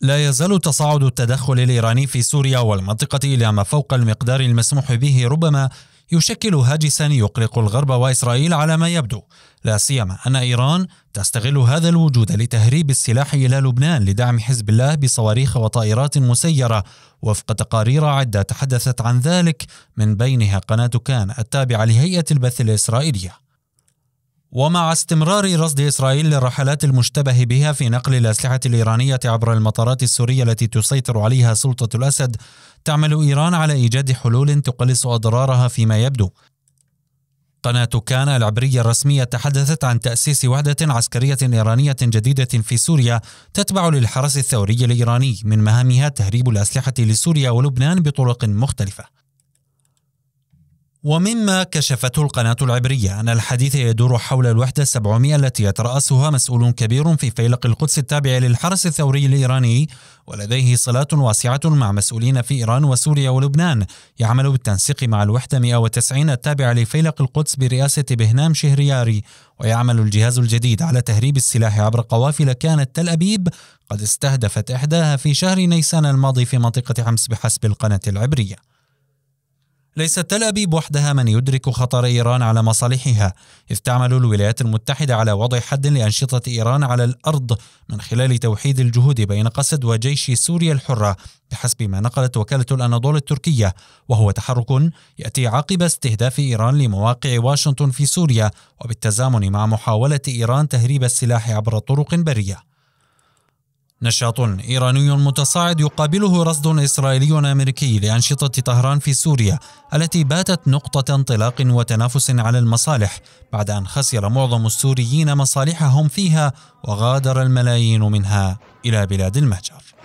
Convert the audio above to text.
لا يزال تصاعد التدخل الإيراني في سوريا والمنطقة إلى ما فوق المقدار المسموح به ربما يشكل هاجسا يقلق الغرب وإسرائيل على ما يبدو لا سيما أن إيران تستغل هذا الوجود لتهريب السلاح إلى لبنان لدعم حزب الله بصواريخ وطائرات مسيرة وفق تقارير عدة تحدثت عن ذلك من بينها قناة كان التابعة لهيئة البث الإسرائيلية ومع استمرار رصد إسرائيل للرحلات المشتبه بها في نقل الأسلحة الإيرانية عبر المطارات السورية التي تسيطر عليها سلطة الأسد، تعمل إيران على إيجاد حلول تقلص أضرارها فيما يبدو. قناة كان العبرية الرسمية تحدثت عن تأسيس وحدة عسكرية إيرانية جديدة في سوريا تتبع للحرس الثوري الإيراني من مهامها تهريب الأسلحة لسوريا ولبنان بطرق مختلفة. ومما كشفته القناة العبرية أن الحديث يدور حول الوحدة 700 التي يترأسها مسؤول كبير في فيلق القدس التابع للحرس الثوري الإيراني ولديه صلات واسعة مع مسؤولين في إيران وسوريا ولبنان يعمل بالتنسيق مع الوحدة 190 التابعة لفيلق القدس برئاسة بهنام شهرياري ويعمل الجهاز الجديد على تهريب السلاح عبر قوافل كانت تل أبيب قد استهدفت إحداها في شهر نيسان الماضي في منطقة حمص بحسب القناة العبرية ليس تل أبيب وحدها من يدرك خطر إيران على مصالحها إذ تعمل الولايات المتحدة على وضع حد لأنشطة إيران على الأرض من خلال توحيد الجهود بين قسد وجيش سوريا الحرة بحسب ما نقلت وكالة الأناضول التركية وهو تحرك يأتي عقب استهداف إيران لمواقع واشنطن في سوريا وبالتزامن مع محاولة إيران تهريب السلاح عبر طرق بريه نشاط إيراني متصاعد يقابله رصد إسرائيلي أمريكي لأنشطة طهران في سوريا التي باتت نقطة انطلاق وتنافس على المصالح بعد أن خسر معظم السوريين مصالحهم فيها وغادر الملايين منها إلى بلاد المهجر